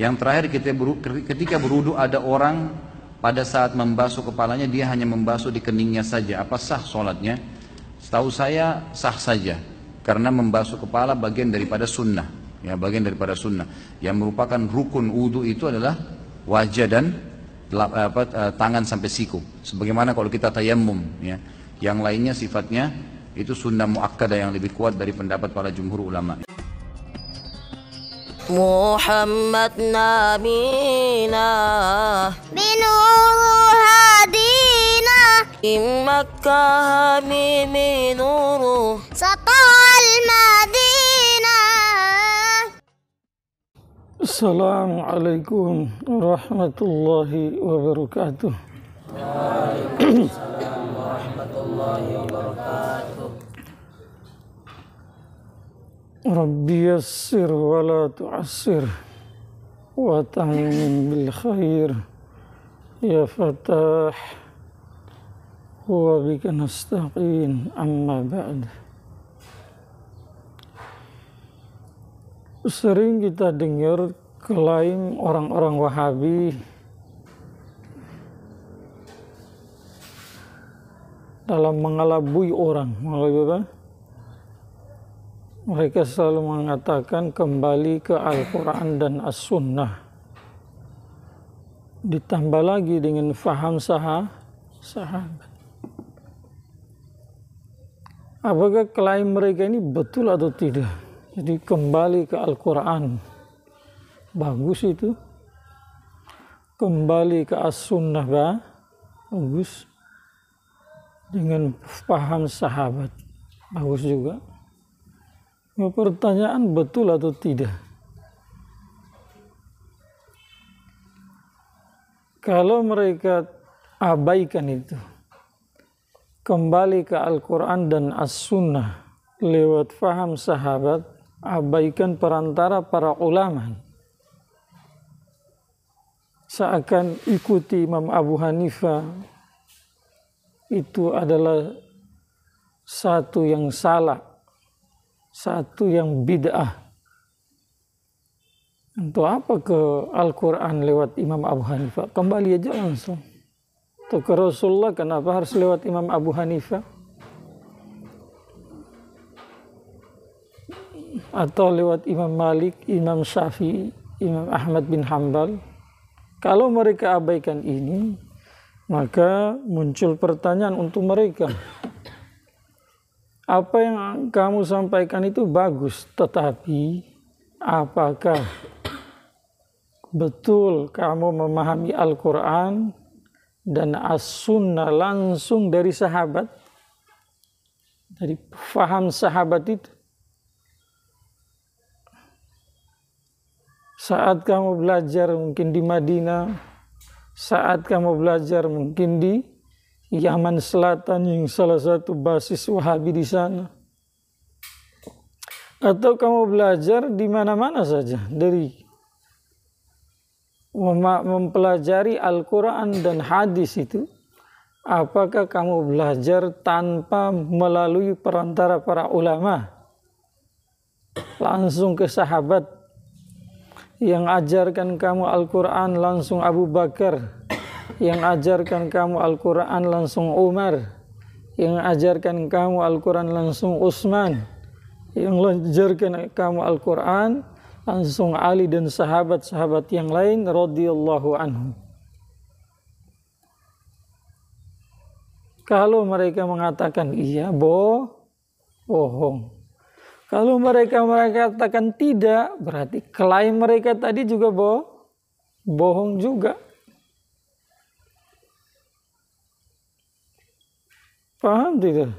Yang terakhir kita ketika berudu ada orang pada saat membasuh kepalanya dia hanya membasuh di keningnya saja. Apa sah sholatnya? Setahu saya sah saja karena membasuh kepala bagian daripada sunnah. Ya bagian daripada sunnah yang merupakan rukun wudhu itu adalah wajah dan apa, eh, tangan sampai siku. Sebagaimana kalau kita tayamum ya. Yang lainnya sifatnya itu sunnah muakkadah yang lebih kuat dari pendapat para jumhur ulama. محمد نبينا بنور هدينا من مكة حبيبي نوره سطع المدينة السلام عليكم ورحمة الله وبركاته وعليكم السلام ورحمة الله وبركاته Rabbi yassir wa la tu'assir wa bil khair ya fatah huwa bika nasta'in amma ba'd sering kita dengar klaim orang-orang wahabi dalam mengalabui orang mengelabui apa? mereka selalu mengatakan kembali ke Al-Quran dan As-Sunnah. Ditambah lagi dengan faham sah sahabat. Apakah klaim mereka ini betul atau tidak? Jadi kembali ke Al-Quran. Bagus itu. Kembali ke As-Sunnah. Bagus. Dengan faham sahabat. Bagus juga Pertanyaan betul atau tidak? Kalau mereka abaikan itu, kembali ke Al-Quran dan As-Sunnah lewat faham sahabat, abaikan perantara para ulama. Seakan ikuti Imam Abu Hanifah, itu adalah satu yang salah satu yang bid'ah. Untuk apa ke Al-Quran lewat Imam Abu Hanifah? Kembali aja langsung. Untuk ke Rasulullah kenapa harus lewat Imam Abu Hanifah? Atau lewat Imam Malik, Imam Syafi'i, Imam Ahmad bin Hambal. Kalau mereka abaikan ini, maka muncul pertanyaan untuk mereka apa yang kamu sampaikan itu bagus, tetapi apakah betul kamu memahami Al-Quran dan As-Sunnah langsung dari sahabat? Dari faham sahabat itu. Saat kamu belajar mungkin di Madinah, saat kamu belajar mungkin di Yaman Selatan yang salah satu basis Wahabi di sana. Atau kamu belajar di mana-mana saja dari mempelajari Al-Quran dan hadis itu. Apakah kamu belajar tanpa melalui perantara para ulama? Langsung ke sahabat yang ajarkan kamu Al-Quran langsung Abu Bakar yang ajarkan kamu Al-Quran langsung Umar. Yang ajarkan kamu Al-Quran langsung Utsman. Yang ajarkan kamu Al-Quran langsung Ali dan sahabat-sahabat yang lain radhiyallahu anhu. Kalau mereka mengatakan iya, bo, bohong. Kalau mereka mengatakan tidak, berarti klaim mereka tadi juga bo, bohong juga. Paham tidak?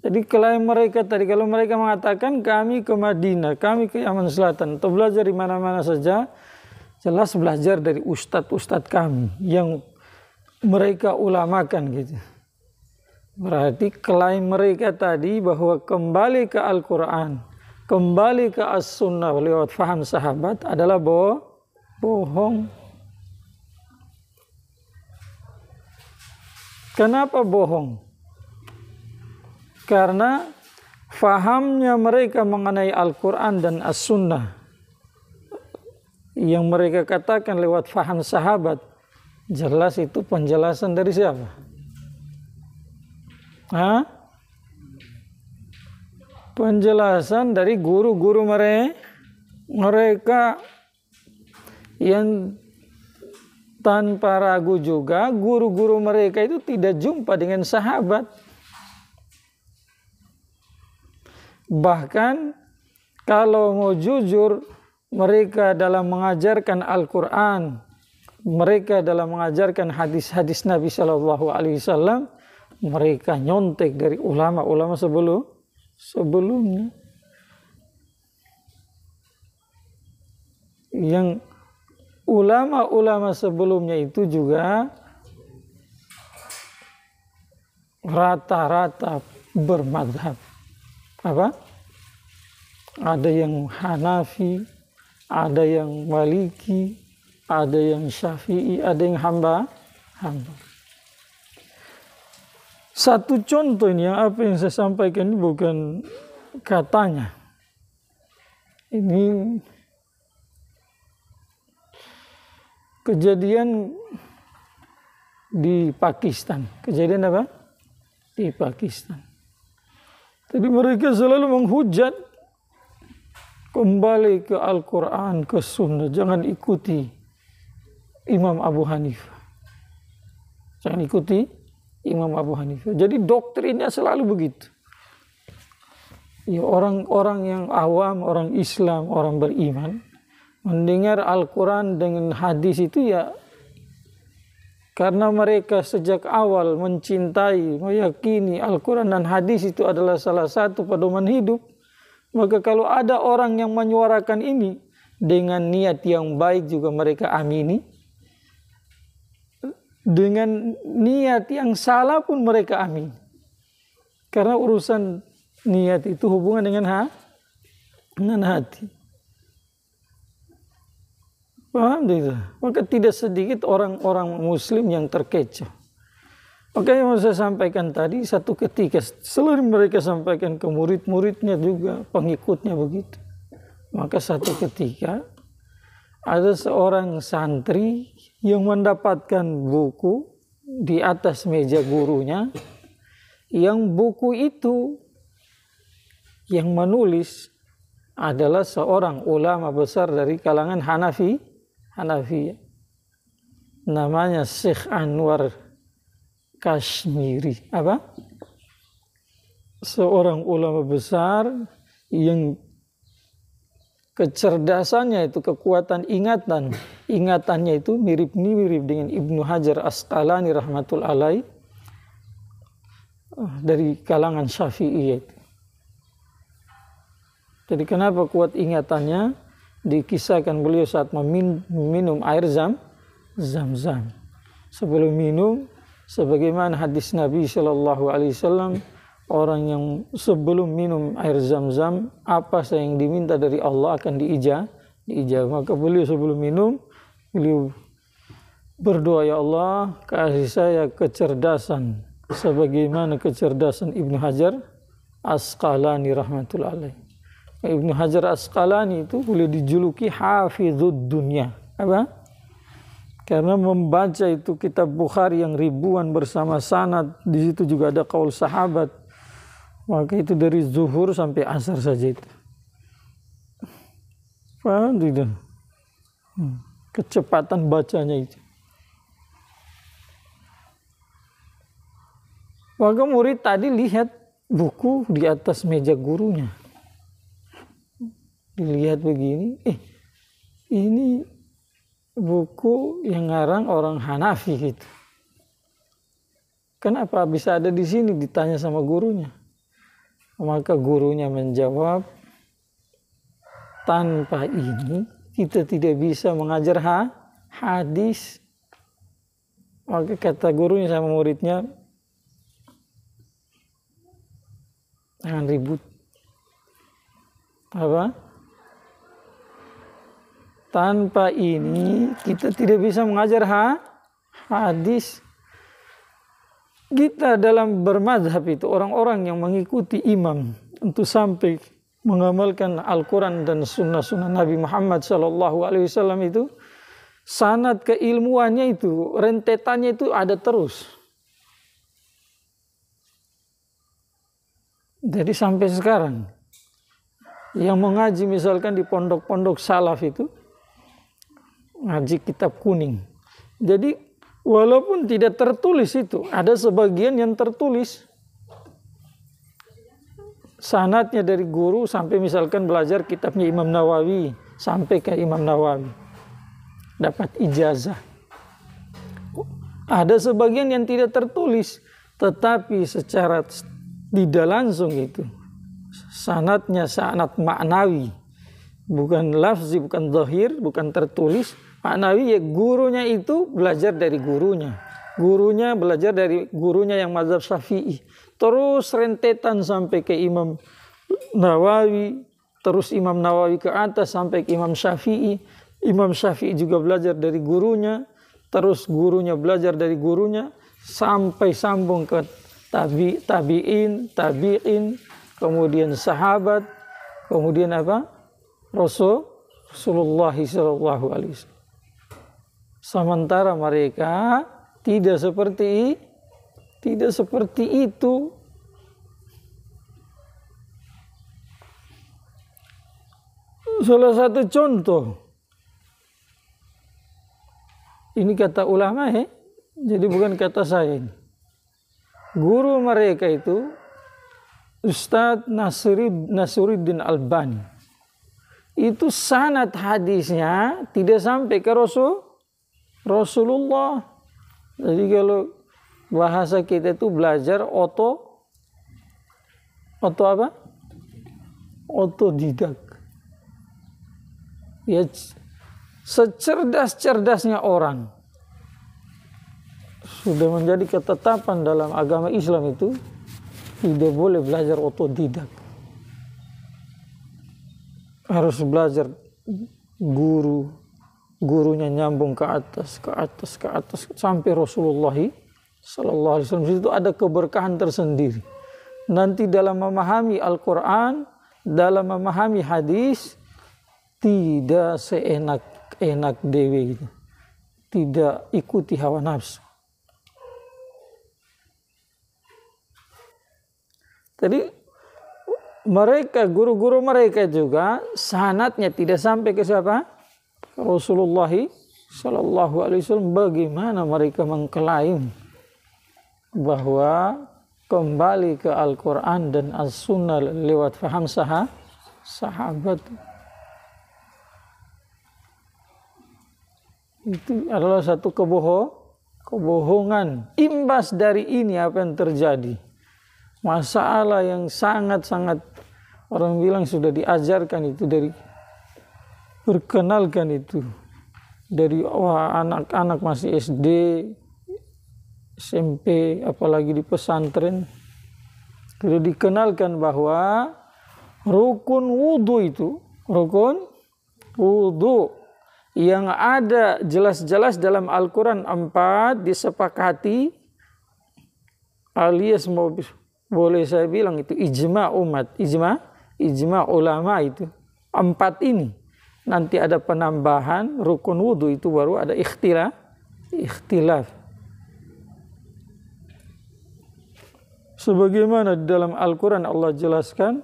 Jadi klaim mereka tadi, kalau mereka mengatakan kami ke Madinah, kami ke Yaman Selatan, atau belajar di mana-mana saja, jelas belajar dari ustad-ustad kami yang mereka ulamakan gitu. Berarti klaim mereka tadi bahwa kembali ke Al-Quran, kembali ke As-Sunnah lewat faham sahabat adalah bo bohong. Kenapa bohong? karena fahamnya mereka mengenai Al-Quran dan As-Sunnah yang mereka katakan lewat faham sahabat jelas itu penjelasan dari siapa? Hah? Penjelasan dari guru-guru mereka mereka yang tanpa ragu juga guru-guru mereka itu tidak jumpa dengan sahabat Bahkan kalau mau jujur, mereka dalam mengajarkan Al-Quran, mereka dalam mengajarkan hadis-hadis Nabi Shallallahu Alaihi Wasallam, mereka nyontek dari ulama-ulama sebelum sebelumnya. Yang ulama-ulama sebelumnya itu juga rata-rata bermadhab apa ada yang Hanafi ada yang Maliki ada yang Syafi'i ada yang hamba hamba satu contoh ini apa yang saya sampaikan ini bukan katanya ini kejadian di Pakistan kejadian apa di Pakistan tapi mereka selalu menghujat kembali ke Al-Quran, ke Sunnah. Jangan ikuti Imam Abu Hanifah. Jangan ikuti Imam Abu Hanifah. Jadi doktrinnya selalu begitu. Ya orang-orang yang awam, orang Islam, orang beriman mendengar Al-Quran dengan hadis itu ya karena mereka sejak awal mencintai, meyakini Al-Quran dan hadis itu adalah salah satu pedoman hidup. Maka kalau ada orang yang menyuarakan ini dengan niat yang baik juga mereka amini. Dengan niat yang salah pun mereka amini. Karena urusan niat itu hubungan dengan ha, dengan hati paham tidak Maka tidak sedikit orang-orang muslim yang terkecoh. Maka yang saya sampaikan tadi, satu ketika seluruh mereka sampaikan ke murid-muridnya juga, pengikutnya begitu. Maka satu ketika ada seorang santri yang mendapatkan buku di atas meja gurunya, yang buku itu yang menulis adalah seorang ulama besar dari kalangan Hanafi Hanafi namanya Syekh Anwar Kashmiri apa seorang ulama besar yang kecerdasannya itu kekuatan ingatan ingatannya itu mirip mirip dengan Ibnu Hajar Asqalani rahmatul alai eh, dari kalangan Syafi'i Jadi kenapa kuat ingatannya? dikisahkan beliau saat meminum air zam zam-zam. Sebelum minum, sebagaimana hadis Nabi Shallallahu Alaihi Wasallam, orang yang sebelum minum air zam-zam, apa saja yang diminta dari Allah akan diijab. diijab. Maka beliau sebelum minum, beliau berdoa ya Allah, kasih saya kecerdasan sebagaimana kecerdasan Ibnu Hajar Asqalani rahmatul alaih. Eh, Ibnu Hajar Asqalani itu boleh dijuluki hafizud dunia. Apa? Karena membaca itu kitab Bukhari yang ribuan bersama sanad, di situ juga ada kaul sahabat. Maka itu dari zuhur sampai asar saja itu. Paham tidak? Hmm. Kecepatan bacanya itu. Maka murid tadi lihat buku di atas meja gurunya dilihat begini eh ini buku yang ngarang orang Hanafi gitu kenapa bisa ada di sini ditanya sama gurunya maka gurunya menjawab tanpa ini kita tidak bisa mengajar ha hadis maka kata gurunya sama muridnya jangan ribut apa tanpa ini kita tidak bisa mengajar ha? hadis. Kita dalam bermazhab itu orang-orang yang mengikuti imam untuk sampai mengamalkan Al-Quran dan sunnah-sunnah Nabi Muhammad SAW itu sanat keilmuannya itu rentetannya itu ada terus. Jadi sampai sekarang yang mengaji misalkan di pondok-pondok salaf itu ngaji kitab kuning. Jadi walaupun tidak tertulis itu, ada sebagian yang tertulis. Sanatnya dari guru sampai misalkan belajar kitabnya Imam Nawawi sampai ke Imam Nawawi dapat ijazah. Ada sebagian yang tidak tertulis, tetapi secara tidak langsung itu sanatnya sanat maknawi bukan lafzi bukan zahir bukan tertulis Pak Nawi ya gurunya itu belajar dari gurunya. Gurunya belajar dari gurunya yang mazhab Syafi'i. Terus rentetan sampai ke Imam Nawawi, terus Imam Nawawi ke atas sampai ke Imam Syafi'i. Imam Syafi'i juga belajar dari gurunya, terus gurunya belajar dari gurunya sampai sambung ke tabi tabiin, tabiin, kemudian sahabat, kemudian apa? Rasul Rasulullah SAW Sementara mereka tidak seperti tidak seperti itu. Salah satu contoh ini kata ulama ya. Jadi bukan kata saya ini. Guru mereka itu Ustadz Nasirid, Nasiruddin Albani. Itu sanat hadisnya tidak sampai ke Rasul Rasulullah. Jadi kalau bahasa kita itu belajar oto oto apa? didak. Ya secerdas-cerdasnya orang sudah menjadi ketetapan dalam agama Islam itu tidak boleh belajar didak. Harus belajar guru, gurunya nyambung ke atas, ke atas, ke atas sampai Rasulullah Sallallahu Alaihi Wasallam itu ada keberkahan tersendiri. Nanti dalam memahami Al-Quran, dalam memahami hadis, tidak seenak-enak dewi gitu. Tidak ikuti hawa nafsu. Jadi mereka, guru-guru mereka juga sanatnya tidak sampai ke siapa? Rasulullah Shallallahu Alaihi Wasallam bagaimana mereka mengklaim bahwa kembali ke Al-Quran dan As-Sunnah lewat faham sah sahabat itu adalah satu kebohong kebohongan imbas dari ini apa yang terjadi masalah yang sangat-sangat orang bilang sudah diajarkan itu dari perkenalkan itu dari wah anak-anak masih SD, SMP, apalagi di pesantren sudah dikenalkan bahwa rukun wudhu itu rukun wudhu yang ada jelas-jelas dalam Al-Quran 4 disepakati alias mau boleh saya bilang itu ijma umat ijma ijma ulama itu empat ini nanti ada penambahan rukun wudhu itu baru ada ikhtilaf ikhtilaf sebagaimana di dalam Al-Qur'an Allah jelaskan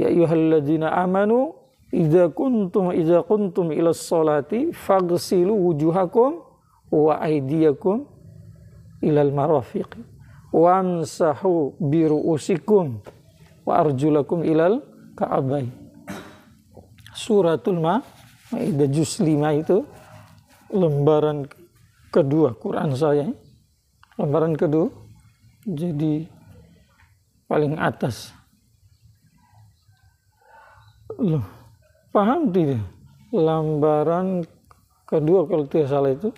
ya yuhalladzina amanu idza kuntum idza kuntum ila salati fagsilu wujuhakum wa aidiyakum ilal marafiq biru biruusikum wa arjulakum ilal kaabai suratul Ma'idah juz lima itu lembaran kedua Quran saya. Lembaran kedua jadi paling atas. Loh, paham tidak? Lembaran kedua kalau tidak salah itu.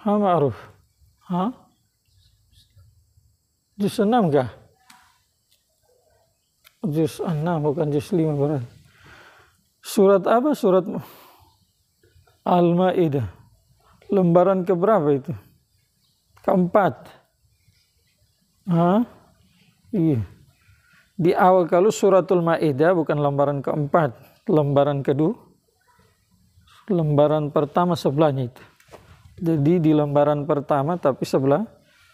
Ha ma'ruf. Ha? Juz 6 kah? juz 6 bukan juz 5 berarti. Surat apa? Surat Al-Maidah. Lembaran ke berapa itu? Keempat. Hah? Iya. Di awal kalau suratul Maidah bukan lembaran keempat, lembaran kedua. Lembaran pertama sebelahnya itu. Jadi di lembaran pertama tapi sebelah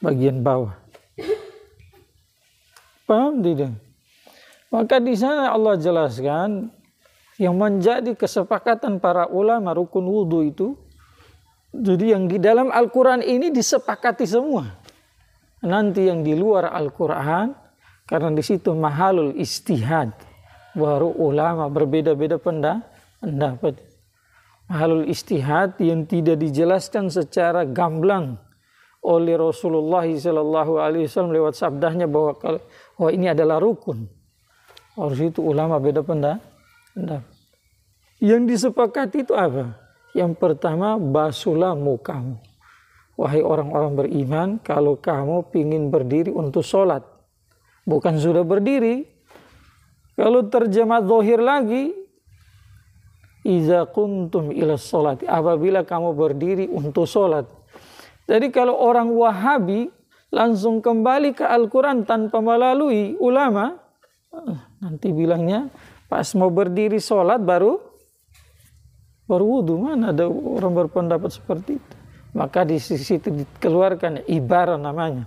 bagian bawah. Paham tidak? Maka di sana Allah jelaskan yang menjadi kesepakatan para ulama rukun wudhu itu. Jadi yang di dalam Al-Quran ini disepakati semua. Nanti yang di luar Al-Quran, karena di situ mahalul istihad. Baru ulama berbeda-beda pendapat. Mahalul istihad yang tidak dijelaskan secara gamblang oleh Rasulullah SAW lewat sabdanya bahwa bahwa ini adalah rukun. Harus itu ulama beda pendapat. Yang disepakati itu apa? Yang pertama, basulah mukamu. Wahai orang-orang beriman, kalau kamu ingin berdiri untuk sholat, bukan sudah berdiri. Kalau terjemah zohir lagi, Iza kuntum ila sholat. Apabila kamu berdiri untuk sholat. Jadi kalau orang wahabi langsung kembali ke Al-Quran tanpa melalui ulama, Nanti bilangnya pas mau berdiri sholat baru baru wudhu mana ada orang berpendapat seperti itu. Maka di sisi itu dikeluarkan ibarat namanya.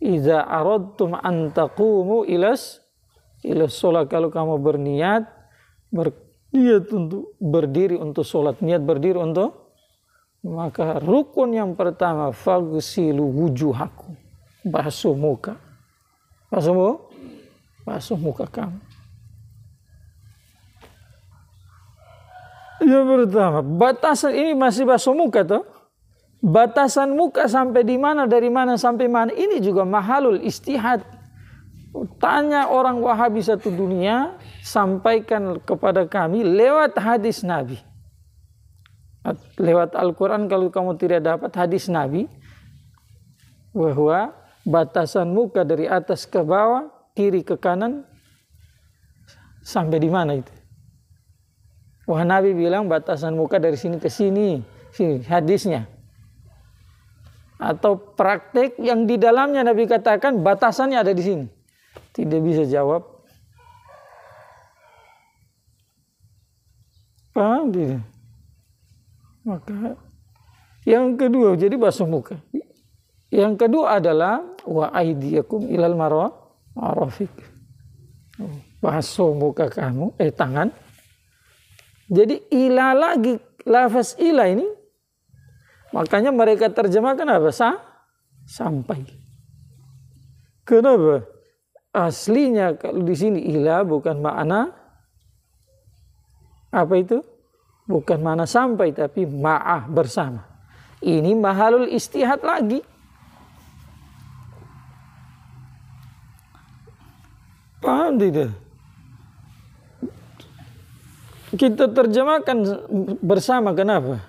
Iza aradtum antakumu ilas ilas sholat kalau kamu berniat berniat untuk berdiri untuk sholat niat berdiri untuk maka rukun yang pertama fagsilu wujuhaku basuh muka basuh muka Masuk muka kamu. Yang pertama, batasan ini masih basuh muka tuh. Batasan muka sampai di mana, dari mana sampai mana. Ini juga mahalul istihad. Tanya orang wahabi satu dunia, sampaikan kepada kami lewat hadis Nabi. Lewat Al-Quran kalau kamu tidak dapat hadis Nabi. Bahwa batasan muka dari atas ke bawah kiri ke kanan sampai di mana itu? Wah Nabi bilang batasan muka dari sini ke sini, sini hadisnya. Atau praktek yang di dalamnya Nabi katakan batasannya ada di sini. Tidak bisa jawab. Paham tidak? Maka yang kedua jadi basuh muka. Yang kedua adalah wa aidiyakum ilal marwa arafik. Basuh muka kamu, eh tangan. Jadi ila lagi, lafaz ila ini. Makanya mereka terjemahkan apa? Sa sampai. Kenapa? Aslinya kalau di sini ila bukan makna apa itu? Bukan mana sampai tapi ma'ah bersama. Ini mahalul istihad lagi. Paham tidak Kita terjemahkan bersama kenapa?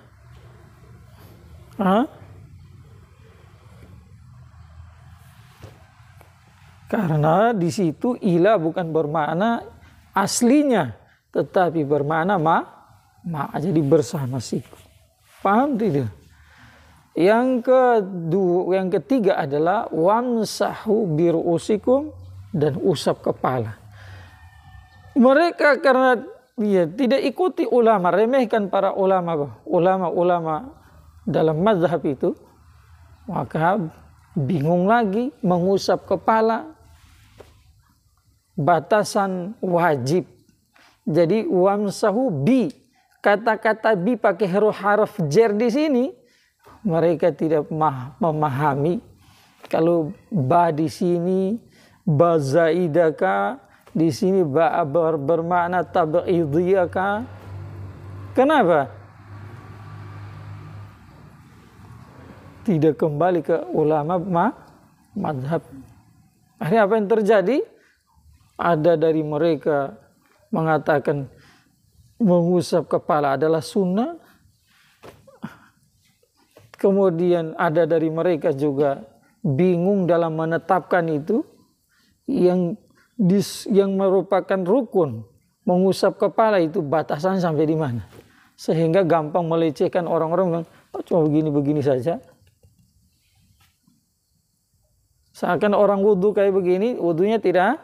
Hah? Karena di situ ilah bukan bermakna aslinya, tetapi bermakna ma, ma jadi bersama sih. Paham tidak? Yang kedua, yang ketiga adalah wamsahu birusikum dan usap kepala. Mereka karena ya, tidak ikuti ulama, remehkan para ulama, ulama-ulama dalam mazhab itu, maka bingung lagi mengusap kepala batasan wajib. Jadi wamsahu bi kata-kata bi pakai huruf harf jer di sini mereka tidak memahami kalau ba di sini bazaidaka di sini ba ber, bermakna tab'idiyaka. Kenapa? Tidak kembali ke ulama ma, madhab. Akhirnya apa yang terjadi? Ada dari mereka mengatakan mengusap kepala adalah sunnah. Kemudian ada dari mereka juga bingung dalam menetapkan itu yang dis, yang merupakan rukun mengusap kepala itu batasan sampai di mana sehingga gampang melecehkan orang-orang yang oh, cuma begini-begini saja seakan orang wudhu kayak begini wudhunya tidak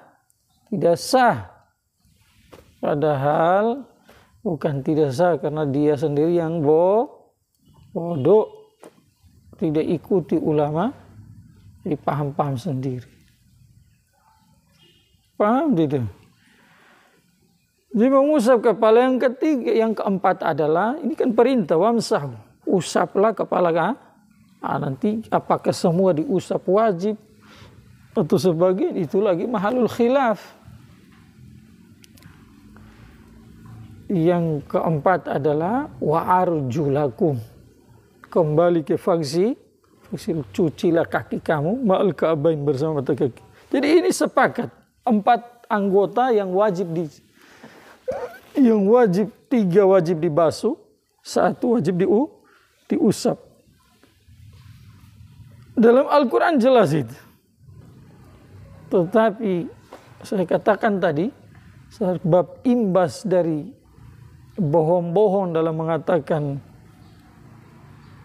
tidak sah padahal bukan tidak sah karena dia sendiri yang bo bodoh tidak ikuti ulama dipaham paham sendiri Paham tidak? Jadi mengusap kepala yang ketiga, yang keempat adalah ini kan perintah wamsah. Usaplah kepala ah, nanti apakah semua diusap wajib atau sebagian itu lagi mahalul khilaf. Yang keempat adalah wa'arjulakum. Kembali ke fungsi faksi cucilah kaki kamu ma'al ka'bain bersama mata kaki. Jadi ini sepakat empat anggota yang wajib di yang wajib tiga wajib dibasuh, satu wajib di diusap. Dalam Al-Quran jelas itu. Tetapi saya katakan tadi, sebab imbas dari bohong-bohong dalam mengatakan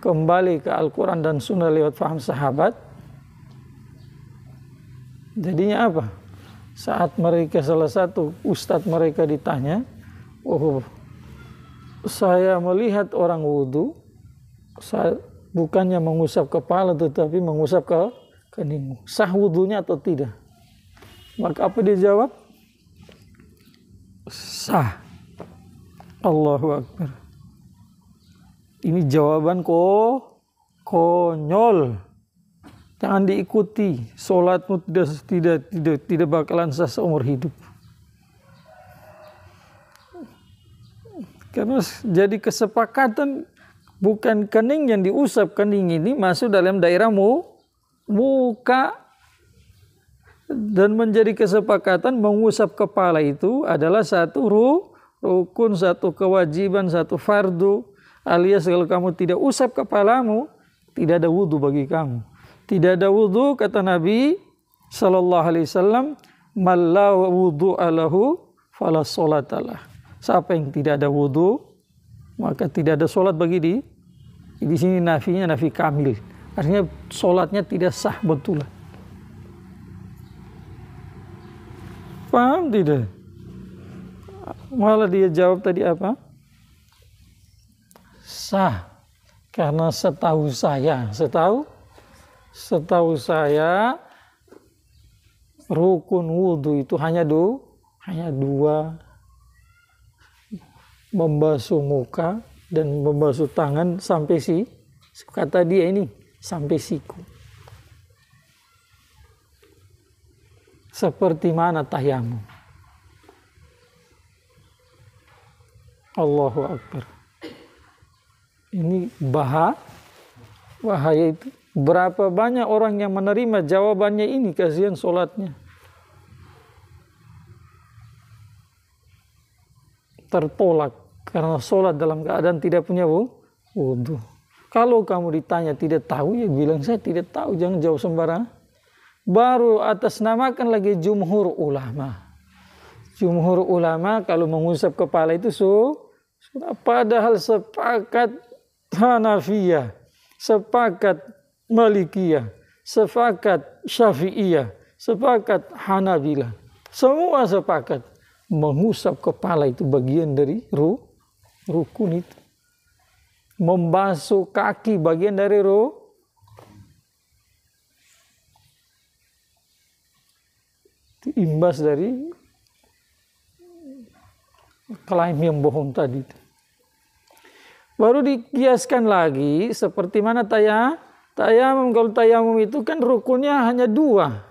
kembali ke Al-Quran dan Sunnah lewat faham sahabat, jadinya apa? saat mereka salah satu ustadz mereka ditanya, oh saya melihat orang wudhu, saya bukannya mengusap kepala tetapi mengusap ke kening, Sah wudhunya atau tidak? Maka apa dia jawab? Sah. Allahu Akbar. Ini jawaban ko konyol. Jangan diikuti, sholatmu tidak tidak tidak tidak bakalan sah seumur hidup. Karena jadi kesepakatan bukan kening yang diusap kening ini masuk dalam daerahmu muka dan menjadi kesepakatan mengusap kepala itu adalah satu ruh, rukun, satu kewajiban, satu fardu. Alias kalau kamu tidak usap kepalamu, tidak ada wudhu bagi kamu. Tidak ada wudhu kata Nabi shallallahu Alaihi Wasallam Malla wudhu alahu fala solatalah. Siapa yang tidak ada wudhu maka tidak ada solat bagi di di sini nafinya nafi kamil. Artinya solatnya tidak sah betul Paham tidak? Malah dia jawab tadi apa? Sah. Karena setahu saya, setahu Setahu saya rukun wudhu itu hanya do hanya dua membasuh muka dan membasuh tangan sampai si kata dia ini sampai siku. Seperti mana tayamu Allahu Akbar. Ini bahaya, bahaya itu Berapa banyak orang yang menerima jawabannya ini kajian solatnya. Tertolak karena solat dalam keadaan tidak punya wudhu. Kalau kamu ditanya tidak tahu ya bilang saya tidak tahu jangan jauh sembarang. Baru atas namakan lagi jumhur ulama. Jumhur ulama kalau mengusap kepala itu su, padahal sepakat Hanafiyah, sepakat Malikiyah, sepakat Syafi'iyah, sepakat Hanabilah. Semua sepakat mengusap kepala itu bagian dari ruh, rukun itu. Membasuh kaki bagian dari ruh, itu imbas dari klaim yang bohong tadi. Baru dikiaskan lagi seperti mana taya Tayamum kalau tayamum itu kan rukunnya hanya dua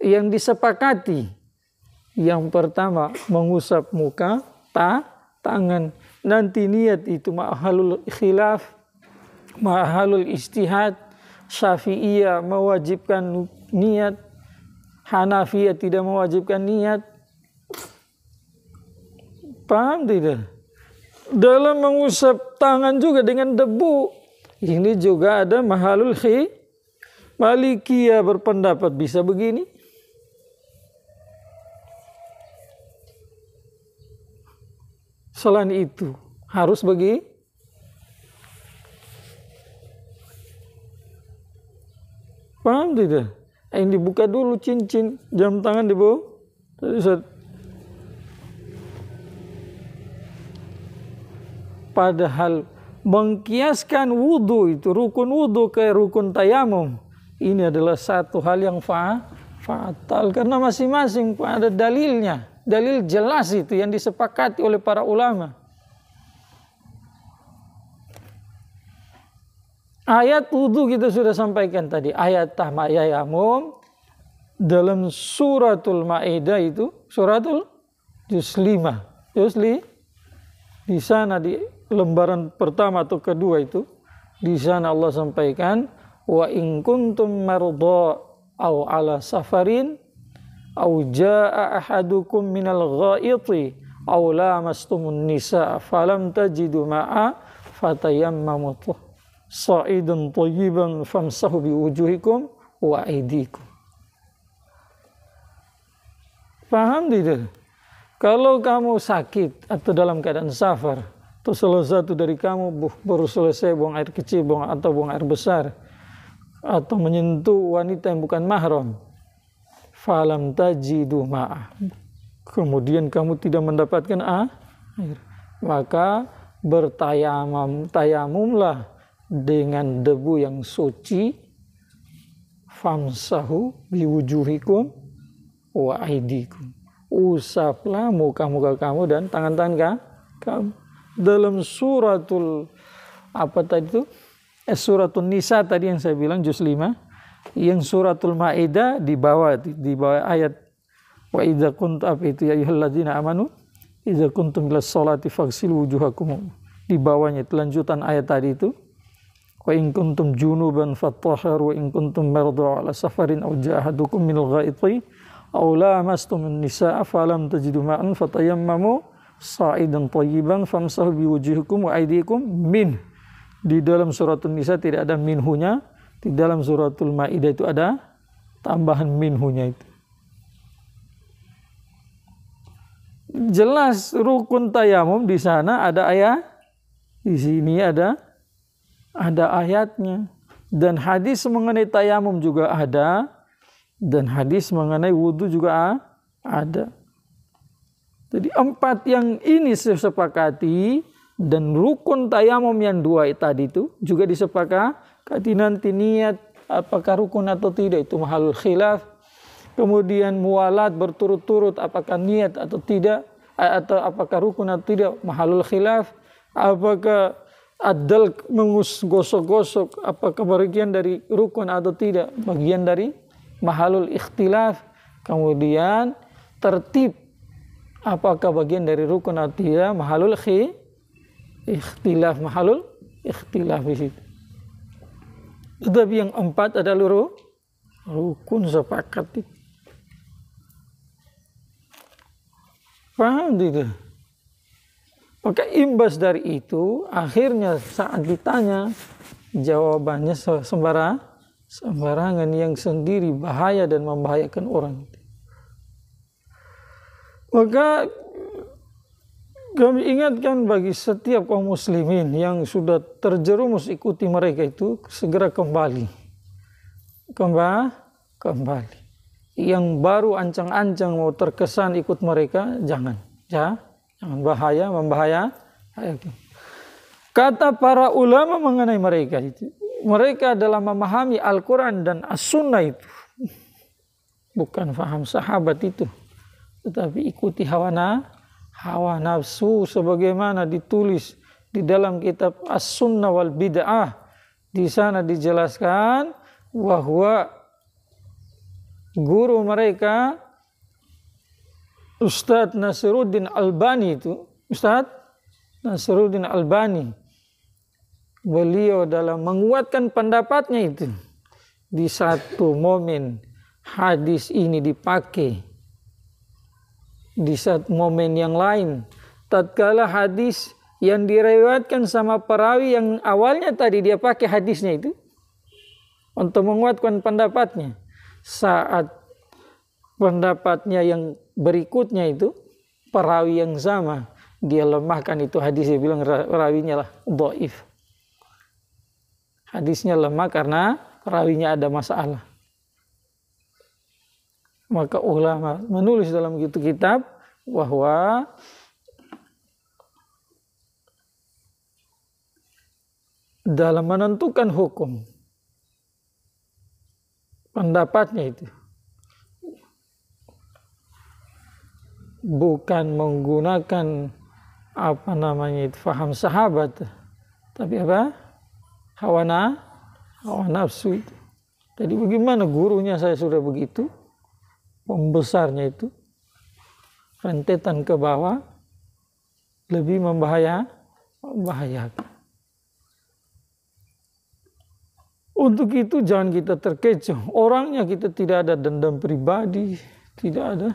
yang disepakati. Yang pertama mengusap muka, ta, tangan. Nanti niat itu ma'halul khilaf, ma'halul istihad. Syafi'iyah mewajibkan niat. Hanafiyah tidak mewajibkan niat. Paham tidak? Dalam mengusap tangan juga dengan debu ini juga ada mahalul khi. Malikia berpendapat bisa begini. Selain itu harus bagi Paham tidak? Yang dibuka dulu cincin, jam tangan di bawah. Tadi saat padahal mengkiaskan wudhu itu rukun wudhu ke rukun tayamum ini adalah satu hal yang fa fatal karena masing-masing ada dalilnya dalil jelas itu yang disepakati oleh para ulama ayat wudhu kita sudah sampaikan tadi ayat tahmayayamum dalam suratul ma'idah itu suratul juz 5 juz di sana di lembaran pertama atau kedua itu di sana Allah sampaikan wa in kuntum marda aw ala safarin aw jaa ahadukum minal ghaiti aw lamastumun nisa falam tajidu ma'a fatayammamu sa'idan tayyiban famsahu bi wujuhikum wa aydikum Paham tidak? Kalau kamu sakit atau dalam keadaan safar, atau salah satu dari kamu baru selesai buang air kecil buang atau buang air besar atau menyentuh wanita yang bukan mahram falam tajidu ma'ah kemudian kamu tidak mendapatkan air maka bertayamum tayamumlah dengan debu yang suci famsahu biwujuhikum wa aidikum usaplah muka-muka kamu dan tangan-tangan kamu dalam suratul apa tadi itu? Eh, suratul Nisa tadi yang saya bilang juz 5 yang suratul Maidah di bawah di bawah ayat wa idza kuntum apa itu ya ayyuhalladzina amanu idza kuntum ila sholati faghsilu wujuhakum di bawahnya lanjutan ayat tadi itu wa in kuntum junuban fattahharu wa in kuntum mardu ala safarin aw jahadukum minal ghaithi aw lamastum an-nisaa falam tajidu ma'an fatayammamu sa'idan thayyiban famsahu biwujuhikum wa aydikum min. Di dalam suratul Nisa tidak ada minhunya, di dalam suratul Maidah itu ada tambahan minhunya itu. Jelas rukun tayamum di sana ada ayat, di sini ada ada ayatnya. Dan hadis mengenai tayamum juga ada dan hadis mengenai wudhu juga ada. Jadi empat yang ini sepakati dan rukun tayamum yang dua tadi itu juga disepakati nanti niat apakah rukun atau tidak itu mahal khilaf. Kemudian mualat berturut-turut apakah niat atau tidak atau apakah rukun atau tidak mahalul khilaf. Apakah adal mengus gosok-gosok apakah bagian dari rukun atau tidak bagian dari mahalul ikhtilaf. Kemudian tertib apakah bagian dari rukun atau tidak mahalul khi ikhtilaf mahalul ikhtilaf di situ. Tetapi yang empat ada luru rukun sepakat Paham tidak? Maka imbas dari itu akhirnya saat ditanya jawabannya sembara sembarangan yang sendiri bahaya dan membahayakan orang itu. Maka kami ingatkan bagi setiap kaum muslimin yang sudah terjerumus ikuti mereka itu segera kembali. Kembali, kembali. Yang baru ancang-ancang mau terkesan ikut mereka, jangan. Ya, jangan bahaya, membahaya. Kata para ulama mengenai mereka itu, mereka dalam memahami Al-Quran dan As-Sunnah itu, bukan faham sahabat itu tetapi ikuti hawa na hawa nafsu sebagaimana ditulis di dalam kitab As-Sunnah wal Bid'ah di sana dijelaskan bahwa guru mereka Ustadz Nasiruddin Albani itu Ustadz Nasiruddin Albani beliau dalam menguatkan pendapatnya itu di satu momen hadis ini dipakai di saat momen yang lain tatkala hadis yang direwatkan sama perawi yang awalnya tadi dia pakai hadisnya itu untuk menguatkan pendapatnya saat pendapatnya yang berikutnya itu perawi yang sama dia lemahkan itu hadisnya bilang rawinya lah doif hadisnya lemah karena rawinya ada masalah maka ulama menulis dalam gitu kitab bahwa dalam menentukan hukum pendapatnya itu bukan menggunakan apa namanya itu faham sahabat tapi apa hawa hawa nafsu jadi bagaimana gurunya saya sudah begitu membesarnya itu rentetan ke bawah lebih membahaya membahayakan. Untuk itu jangan kita terkecoh. Orangnya kita tidak ada dendam pribadi, tidak ada.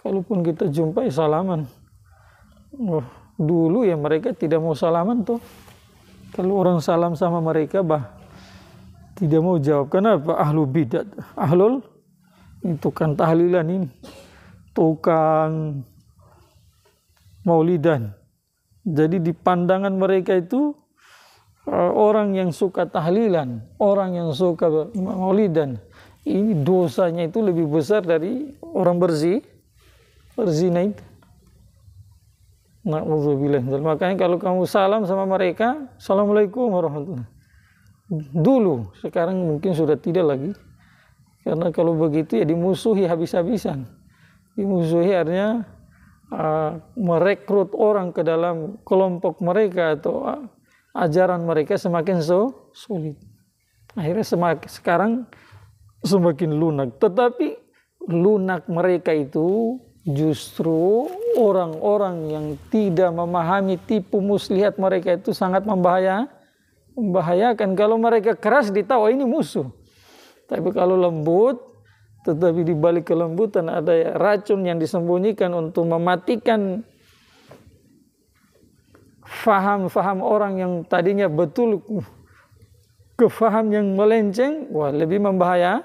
Kalaupun kita jumpai salaman. Oh, dulu ya mereka tidak mau salaman tuh. Kalau orang salam sama mereka bah tidak mau jawab. Kenapa? Ahlu bidat. Ahlul tukang tahlilan ini tukang maulidan jadi di pandangan mereka itu eh, orang yang suka tahlilan orang yang suka maulidan ini dosanya itu lebih besar dari orang berzi berzina itu Makanya kalau kamu salam sama mereka, Assalamualaikum warahmatullahi wabarakatuh. Dulu, sekarang mungkin sudah tidak lagi. Karena kalau begitu ya dimusuhi habis-habisan. Dimusuhi artinya uh, merekrut orang ke dalam kelompok mereka atau uh, ajaran mereka semakin so sulit. Akhirnya semakin sekarang semakin lunak. Tetapi lunak mereka itu justru orang-orang yang tidak memahami tipu muslihat mereka itu sangat membahaya membahayakan kalau mereka keras ditawa oh, ini musuh tapi kalau lembut, tetapi di balik kelembutan ada racun yang disembunyikan untuk mematikan faham-faham orang yang tadinya betul ke faham yang melenceng, wah lebih membahaya.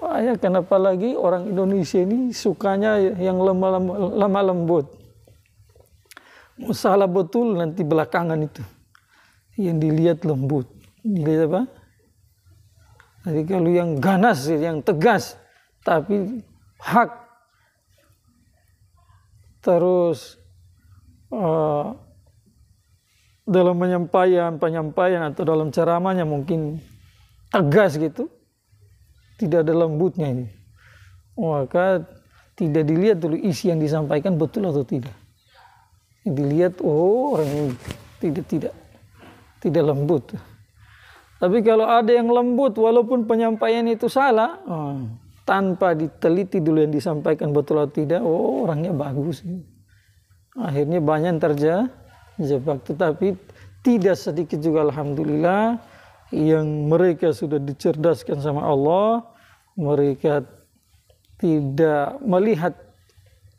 Wah ya kenapa lagi orang Indonesia ini sukanya yang lemah, lemah, lembut. Musalah betul nanti belakangan itu. Yang dilihat lembut. Dilihat apa? Jadi kalau yang ganas, yang tegas, tapi hak, terus uh, dalam penyampaian, penyampaian atau dalam ceramahnya mungkin tegas gitu, tidak ada lembutnya ini. Maka tidak dilihat dulu isi yang disampaikan betul atau tidak. Dilihat, oh orang ini tidak tidak tidak lembut. Tapi kalau ada yang lembut walaupun penyampaian itu salah, oh, tanpa diteliti dulu yang disampaikan betul atau tidak, oh orangnya bagus. Akhirnya banyak terjadi jebak. Tetapi tidak sedikit juga alhamdulillah yang mereka sudah dicerdaskan sama Allah, mereka tidak melihat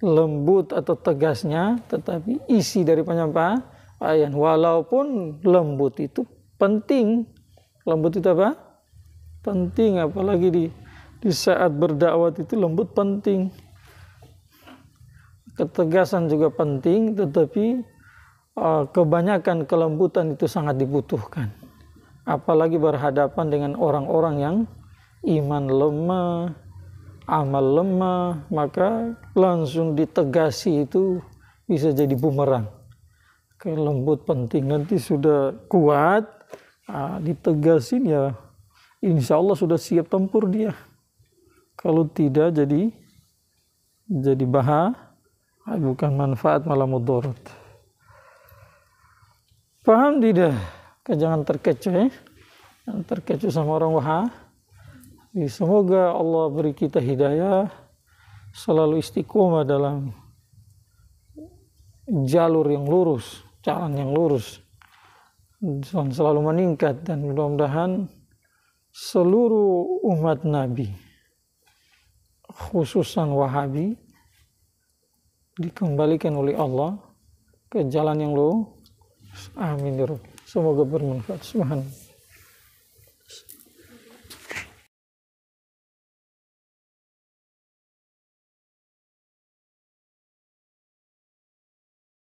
lembut atau tegasnya, tetapi isi dari penyampaian walaupun lembut itu penting Lembut itu apa? Penting apalagi di di saat berdakwah itu lembut penting. Ketegasan juga penting tetapi uh, kebanyakan kelembutan itu sangat dibutuhkan. Apalagi berhadapan dengan orang-orang yang iman lemah, amal lemah, maka langsung ditegasi itu bisa jadi bumerang. Kelembut penting nanti sudah kuat, nah, ditegasin ya insya Allah sudah siap tempur dia kalau tidak jadi jadi bahaya ah, bukan manfaat malah mudarat paham tidak jangan terkecoh ya jangan terkecoh sama orang waha semoga Allah beri kita hidayah selalu istiqomah dalam jalur yang lurus jalan yang lurus selalu meningkat dan mudah-mudahan seluruh umat Nabi khususan Wahabi dikembalikan oleh Allah ke jalan yang lurus. Amin ya Semoga bermanfaat. Subhanallah.